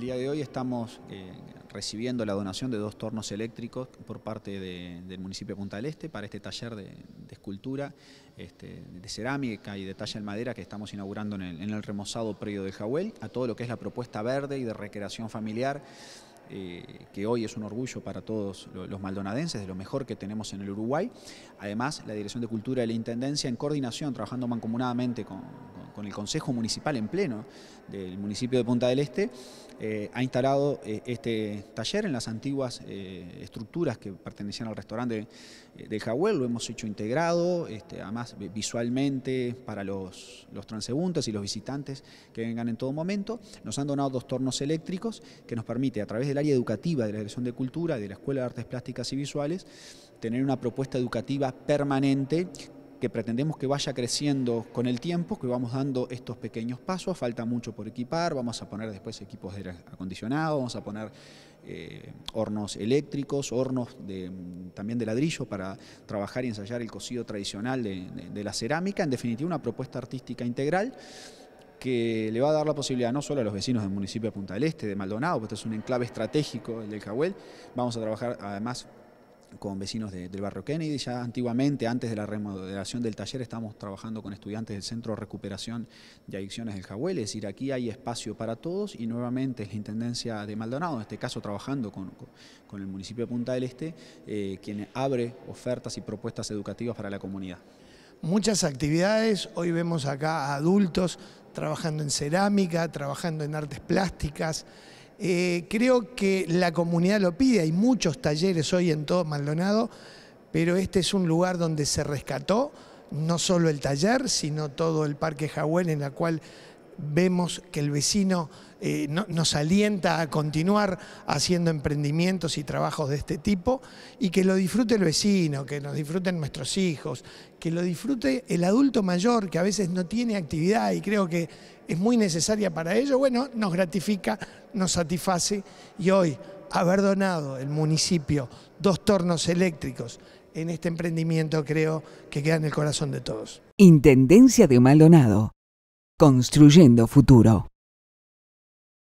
el día de hoy estamos eh, recibiendo la donación de dos tornos eléctricos por parte del municipio de Punta del Este para este taller de, escultura, este, de cerámica y de talla en madera que estamos inaugurando en el, remozado predio de Jawel, a todo lo que es la propuesta verde y de recreación familiar. Eh, que hoy es un orgullo para todos los maldonadenses, de lo mejor que tenemos en el Uruguay. Además, la Dirección de Cultura de la Intendencia, en coordinación, trabajando mancomunadamente con con el Consejo Municipal en pleno del municipio de Punta del Este, eh, ha instalado eh, este taller en las antiguas eh, estructuras que pertenecían al restaurante del de lo hemos hecho integrado, este, además visualmente para los, los, transeúntes y los visitantes que vengan en todo momento. Nos han donado dos tornos eléctricos que nos permite a través del área educativa de la Dirección de Cultura, de la Escuela de Artes Plásticas y Visuales, tener una propuesta educativa permanente que pretendemos que vaya creciendo con el tiempo, que vamos dando estos pequeños pasos, falta mucho por equipar, vamos a poner después equipos de acondicionado, vamos a poner eh, hornos eléctricos, hornos también de ladrillo para trabajar y ensayar el cocido tradicional de, la cerámica, en definitiva una propuesta artística integral que le va a dar la posibilidad no solo a los vecinos del municipio de Punta del Este, de Maldonado, porque este es un enclave estratégico, del Cahuel, vamos a trabajar además con vecinos del barrio Kennedy. Ya antiguamente, antes de la remodelación del taller, estamos trabajando con estudiantes del Centro de Recuperación de Adicciones del Jahuel. Es decir, aquí hay espacio para todos y nuevamente es la Intendencia de Maldonado, en este caso trabajando con, el municipio de Punta del Este, eh, quien abre ofertas y propuestas educativas para la comunidad. Muchas actividades, hoy vemos acá a adultos trabajando en cerámica, trabajando en artes plásticas, eh, creo que la comunidad lo pide, hay muchos talleres hoy en todo Maldonado, pero este es un lugar donde se rescató no solo el taller, sino todo el Parque Jahuel en la cual vemos que el vecino eh, nos alienta a continuar haciendo emprendimientos y trabajos de este tipo y que lo disfrute el vecino, que nos disfruten nuestros hijos, que lo disfrute el adulto mayor que a veces no tiene actividad y creo que es muy necesaria para ello, bueno, nos gratifica, nos satisface y hoy haber donado el municipio dos tornos eléctricos en este emprendimiento creo que queda en el corazón de todos. Intendencia de Maldonado. Construyendo Futuro.